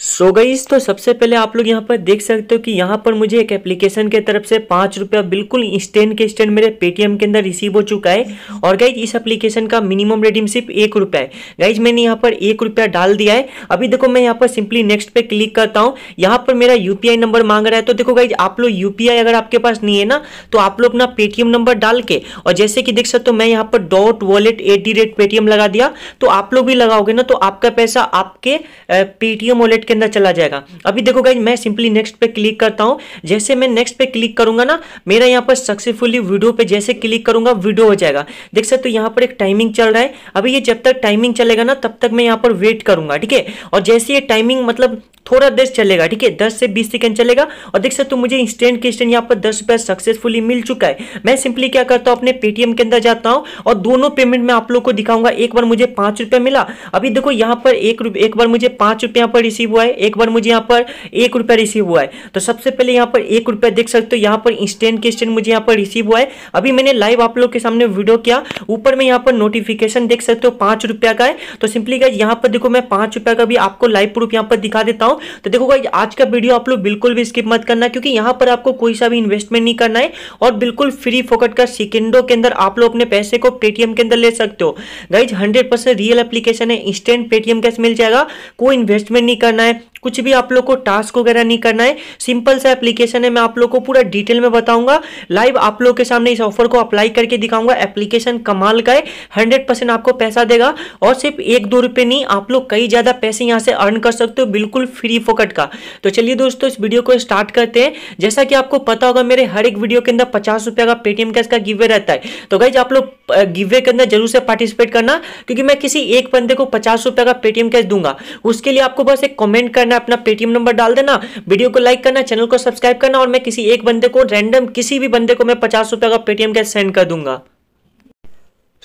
सो so गई तो सबसे पहले आप लोग यहाँ पर देख सकते हो कि यहाँ पर मुझे एक एप्लीकेशन के तरफ से पाँच रुपया बिल्कुल इंस्टेंट के इंस्टेंट मेरे पेटीएम के अंदर रिसीव हो चुका है और गाइज इस एप्लीकेशन का मिनिमम रेडीम सिर्फ एक रुपया है गाइज मैंने यहाँ पर एक रुपया डाल दिया है अभी देखो मैं यहाँ पर सिंपली नेक्स्ट पे क्लिक करता हूँ यहाँ पर मेरा यू नंबर मांग रहा है तो देखो गाइज आप लोग यू अगर आपके पास नहीं है ना तो आप लोग अपना पेटीएम नंबर डाल के और जैसे कि देख सकते हो मैं यहाँ पर dot wallet at rate Paytm लगा दिया तो आप लोग भी लगाओगे ना तो आपका पैसा आपके पेटीएम वॉलेट के अंदर चला जाएगा अभी देखो गाइज मैं सिंपली नेक्स्ट पे क्लिक करता हूँ जैसे मैं नेक्स्ट पे क्लिक करूंगा ना मेरा यहाँ पर सक्सेसफुली वीडियो पे जैसे क्लिक करूंगा वीडियो हो जाएगा देख सकते तो यहाँ पर एक टाइमिंग चल रहा है अभी ये जब तक टाइमिंग चलेगा ना तब तक मैं यहाँ पर वेट करूंगा ठीक है और जैसे ये टाइमिंग मतलब थोड़ा देर चलेगा ठीक है दस से बीस सेकंड चलेगा और देख सकते हो मुझे इंस्टेंट के यहाँ पर दस रुपया सक्सेसफुली मिल चुका है मैं सिंपली क्या करता हूँ अपने पेटीएम के अंदर जाता हूँ और दोनों पेमेंट में आप लोग को दिखाऊंगा एक बार मुझे पाँच रुपया मिला अभी देखो यहाँ पर एक एक बार मुझे पाँच रुपया यहाँ पर रिसीव हुआ है एक बार मुझे यहाँ पर एक रुपया रिसीव हुआ है तो सबसे पहले यहाँ पर एक रुपया देख सकते हो यहाँ पर इंस्टेंट के इंस्टेंट मुझे यहाँ पर रिसीव हुआ है अभी मैंने लाइव आप लोग के सामने वीडियो किया ऊपर में यहाँ पर नोटिफिकेशन देख सकते हो पांच रुपया का है तो सिंपली गाइज यहाँ पर देखो मैं पांच रुपया का भी आपको लाइव प्रूफ यहाँ पर दिखा देता हूँ तो देखो गाइज आज का वीडियो आप लोग बिल्कुल भी स्किप मत करना क्योंकि यहाँ पर आपको कोई सा भी इन्वेस्टमेंट नहीं करना है और बिल्कुल फ्री फोकट का सेकेंडों के अंदर आप लोग अपने पैसे को पेटीएम के अंदर ले सकते हो गाइज हंड्रेड रियल एप्लीकेशन है इंस्टेंट पेटीएम कैश मिल जाएगा कोई इन्वेस्टमेंट नहीं करना come कुछ भी आप लोग को टास्क वगैरह नहीं करना है सिंपल सा एप्लीकेशन है मैं आप लोग को पूरा डिटेल में बताऊंगा लाइव आप लोग के सामने इस ऑफर को अप्लाई करके दिखाऊंगा एप्लीकेशन कमाल का है हंड्रेड परसेंट आपको पैसा देगा और सिर्फ एक दो रुपए नहीं आप लोग कई ज़्यादा पैसे यहाँ से अर्न कर सकते हो बिल्कुल फ्री फोकट का तो चलिए दोस्तों इस वीडियो को स्टार्ट करते हैं जैसा कि आपको पता होगा मेरे हर एक वीडियो के अंदर पचास का पेटीएम कैश का गिवे रहता है तो गाइज आप लोग गिवे के अंदर जरूर से पार्टिसिपेट करना क्योंकि मैं किसी एक बंदे को पचास का पेटीएम कैश दूंगा उसके लिए आपको बस एक कॉमेंट करना करना है अपना पेटीएम नंबर डाल देना वीडियो को लाइक करना चैनल को सब्सक्राइब करना और मैं किसी एक बंदे को रैंडम किसी भी बंदे को मैं पचास रुपये का पेटीएम कैश सेंड कर दूंगा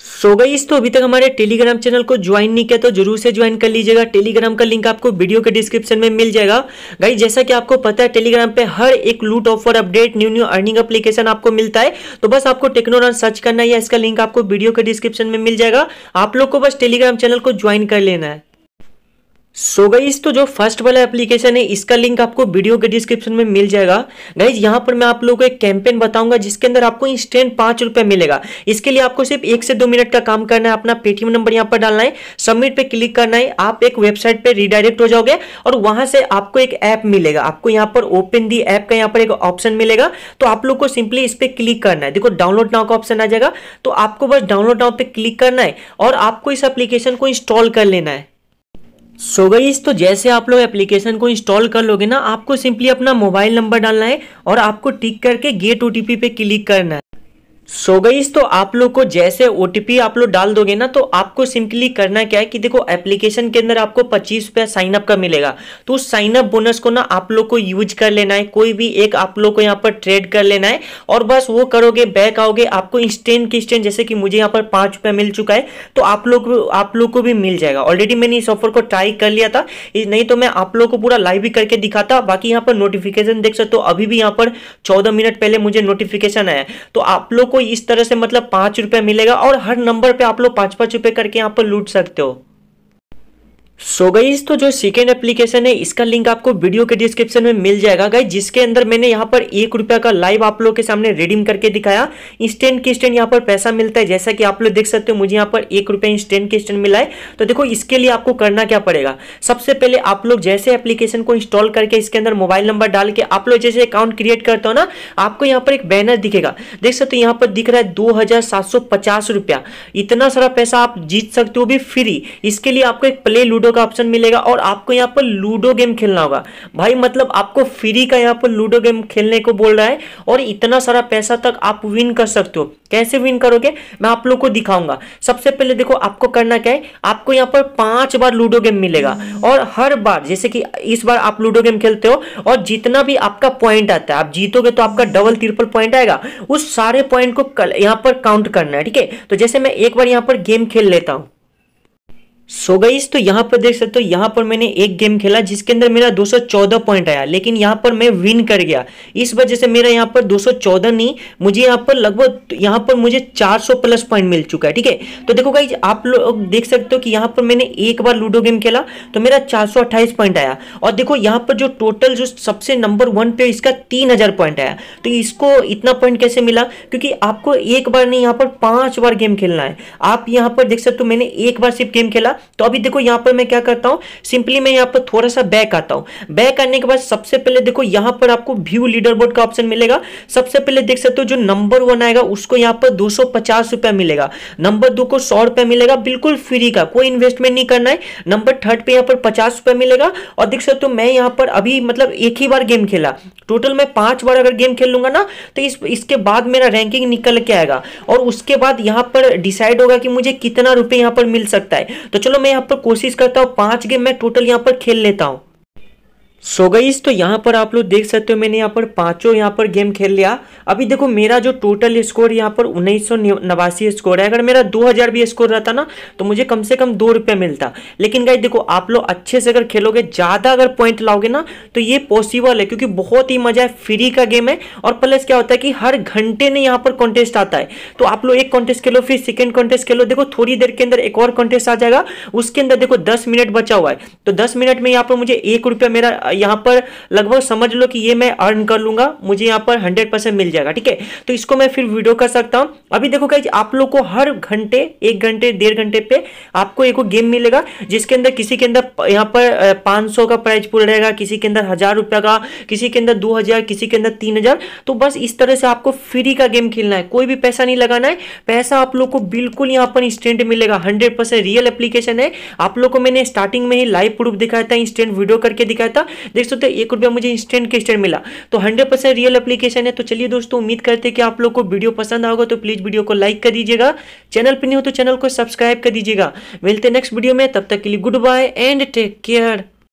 सो so गई तो अभी तक हमारे टेलीग्राम चैनल को ज्वाइन नहीं किया तो जरूर से ज्वाइन कर लीजिएगा टेलीग्राम का लिंक आपको वीडियो के डिस्क्रिप्शन में मिल जाएगा गाई जैसा कि आपको पता है टेलीग्राम पे हर एक लूट offer update new new earning application आपको मिलता है तो बस आपको टेक्नोरन सर्च करना है इसका लिंक आपको वीडियो के डिस्क्रिप्शन में मिल जाएगा आप लोग को बस टेलीग्राम चैनल को ज्वाइन कर लेना है सो so गाइज तो जो फर्स्ट वाला एप्लीकेशन है इसका लिंक आपको वीडियो के डिस्क्रिप्शन में मिल जाएगा गाइज यहाँ पर मैं आप लोगों को एक कैंपेन बताऊंगा जिसके अंदर आपको इंस्टेंट पांच रुपए मिलेगा इसके लिए आपको सिर्फ एक से दो मिनट का काम करना है अपना पेटीएम नंबर यहाँ पर डालना है सबमिट पे क्लिक करना है आप एक वेबसाइट पर रिडायरेक्ट हो जाओगे और वहां से आपको एक ऐप मिलेगा आपको यहाँ पर ओपन दी ऐप का यहाँ पर एक ऑप्शन मिलेगा तो आप लोग को सिंपली इस पर क्लिक करना है देखो डाउनलोड नाव का ऑप्शन आ जाएगा तो आपको बस डाउनलोड नाव पर क्लिक करना है और आपको इस एप्लीकेशन को इंस्टॉल कर लेना है सो so गई तो जैसे आप लोग एप्लीकेशन को इंस्टॉल कर लोगे ना आपको सिंपली अपना मोबाइल नंबर डालना है और आपको टिक करके गेट ओटीपी पे क्लिक करना है सो so गईस तो आप लोग को जैसे ओ आप लोग डाल दोगे ना तो आपको सिंपली करना क्या है कि देखो एप्लीकेशन के अंदर आपको पच्चीस रुपया साइनअप का मिलेगा तो उस साइनअप बोनस को ना आप लोग को यूज कर लेना है कोई भी एक आप लोग को यहाँ पर ट्रेड कर लेना है और बस वो करोगे बैक आओगे आपको इंस्टेंट की इंस्टेंट जैसे कि मुझे यहाँ पर पाँच रुपया मिल चुका है तो आप लोग आप लोग को भी मिल जाएगा ऑलरेडी मैंने इस ऑफर को ट्राई कर लिया था नहीं तो मैं आप लोग को पूरा लाइव भी करके दिखाता बाकी यहाँ पर नोटिफिकेशन देख सकते हो अभी भी यहाँ पर चौदह मिनट पहले मुझे नोटिफिकेशन आया तो आप लोग आपको इस तरह से मतलब पांच रुपए मिलेगा और हर नंबर पे आप लोग पांच पांच रुपए करके यहाँ पर लूट सकते हो सो गई तो जो सेकेंड एप्लीकेशन है इसका लिंक आपको वीडियो के डिस्क्रिप्शन में मिल जाएगा गाइज जिसके अंदर मैंने यहाँ पर एक रुपया का लाइव आप लोग के सामने रिडीम करके दिखाया इंस्टेंट के यहाँ पर पैसा मिलता है जैसा कि आप लोग देख सकते हो मुझे यहाँ पर एक रुपया इंस्टेंट के मिला है तो देखो इसके लिए आपको करना क्या पड़ेगा सबसे पहले आप लोग जैसे एप्लीकेशन को इंस्टॉल करके इसके अंदर मोबाइल नंबर डाल के आप लोग जैसे अकाउंट क्रिएट करते हो ना आपको यहाँ पर एक बैनर दिखेगा देख सकते हो यहाँ पर दिख रहा है दो रुपया इतना सारा पैसा आप जीत सकते हो भी फ्री इसके लिए आपको एक प्ले लूडो का ऑप्शन मिलेगा और आपको यहाँ पर लूडो गेम खेलना होगा भाई मतलब आपको फ्री का यहाँ पर लूडो गेम खेलने को बोल रहा है और इतना सारा पैसा तक आप विन कर सकते हो कैसे विन करोगे मैं आप लोग को दिखाऊंगा सबसे पहले देखो आपको करना क्या है आपको यहाँ पर पांच बार लूडो गेम मिलेगा और हर बार जैसे कि इस बार आप लूडो गेम खेलते हो और जितना भी आपका पॉइंट आता है आप जीतोगे तो आपका डबल ट्रिपल पॉइंट आएगा उस सारे पॉइंट को यहाँ पर काउंट करना है ठीक है तो जैसे मैं एक बार यहाँ पर गेम खेल लेता हूँ सो so गईस तो यहाँ पर देख सकते हो यहाँ पर मैंने एक गेम खेला जिसके अंदर मेरा 214 पॉइंट आया लेकिन यहाँ पर मैं विन कर गया इस वजह से मेरा यहाँ पर 214 नहीं मुझे यहाँ पर लगभग यहाँ पर मुझे 400 प्लस पॉइंट मिल चुका है ठीक है तो देखो गाई आप लोग देख सकते हो कि यहाँ पर मैंने एक बार लूडो गेम खेला तो मेरा चार पॉइंट आया और देखो यहाँ पर जो टोटल जो सबसे नंबर वन पे इसका तीन पॉइंट आया तो इसको इतना पॉइंट कैसे मिला क्योंकि आपको एक बार नहीं यहाँ पर पांच बार गेम खेलना है आप यहाँ पर देख सकते हो मैंने एक बार सिर्फ गेम खेला था तो अभी देखो यहां पर मैं क्या करता हूं सिंपली मैं यहां पर थोड़ा सा बैक आता हूं बैक आने के बाद सबसे पहले देखो यहां पर आपको व्यू लीडर बोर्ड का ऑप्शन मिलेगा सबसे पहले देख सकते हो जो नंबर वन आएगा उसको यहां पर दो रुपया मिलेगा नंबर दो को सौ रुपया मिलेगा बिल्कुल फ्री का कोई इन्वेस्टमेंट नहीं करना है नंबर थर्ड पे यहाँ पर पचास रुपया मिलेगा और देख सकते हो मैं यहाँ पर अभी मतलब एक ही बार गेम खेला टोटल मैं पांच बार अगर गेम खेल लूंगा ना तो इस इसके बाद मेरा रैंकिंग निकल के आएगा और उसके बाद यहाँ पर डिसाइड होगा कि मुझे कितना रुपए यहाँ पर मिल सकता है तो चलो मैं यहाँ पर कोशिश करता हूँ पांच गेम मैं टोटल यहाँ पर खेल लेता हूँ सो गईस तो यहाँ पर आप लोग देख सकते हो मैंने यहाँ पर पांचों यहाँ पर गेम खेल लिया अभी देखो मेरा जो टोटल स्कोर यहाँ पर उन्नीस नवासी स्कोर है अगर मेरा 2000 भी स्कोर रहता ना तो मुझे कम से कम दो रुपया मिलता लेकिन गाई देखो आप लोग अच्छे से अगर खेलोगे ज़्यादा अगर पॉइंट लाओगे ना तो ये पॉसिबल है क्योंकि बहुत ही मजा है फ्री का गेम है और प्लस क्या होता है कि हर घंटे में यहाँ पर कॉन्टेस्ट आता है तो आप लोग एक कॉन्टेस्ट खेलो फिर सेकेंड कॉन्टेस्ट खेलो देखो थोड़ी देर के अंदर एक और कॉन्टेस्ट आ जाएगा उसके अंदर देखो दस मिनट बचा हुआ है तो दस मिनट में यहाँ पर मुझे एक रुपया मेरा यहाँ पर लगभग समझ लो कि ये मैं अर्न कर लूंगा मुझे यहाँ पर हंड्रेड परसेंट मिल जाएगा ठीक है तो इसको मैं फिर वीडियो कर सकता हूँ अभी देखो क्या आप लोग को हर घंटे एक घंटे डेढ़ घंटे पे आपको एक गेम मिलेगा जिसके अंदर किसी के अंदर यहाँ पर पाँच का प्राइज पूरा रहेगा किसी के अंदर हजार रुपया का किसी के अंदर दो हजार किसी के अंदर तीन हजार तो बस इस तरह से आपको फ्री का गेम खेलना है कोई भी पैसा नहीं लगाना है पैसा आप लोग को बिल्कुल यहाँ पर इंस्टेंट मिलेगा हंड्रेड रियल एप्लीकेशन है आप लोग को मैंने स्टार्टिंग में ही लाइव प्रूफ दिखाया था इंस्टेंट वीडियो करके दिखाया था देख सकते एक रुपया मुझे इंस्टेंट के स्टेंट मिला तो हंड्रेड परसेंट रियल एप्लीकेशन है तो चलिए दोस्तों उम्मीद करते हैं कि आप लोग को वीडियो पसंद आगे तो प्लीज वीडियो को लाइक कर दीजिएगा चैनल पर नहीं हो तो चैनल को सब्सक्राइब कर दीजिएगा मिलते नेक्स्ट वीडियो में तब तक के लिए good bye and take care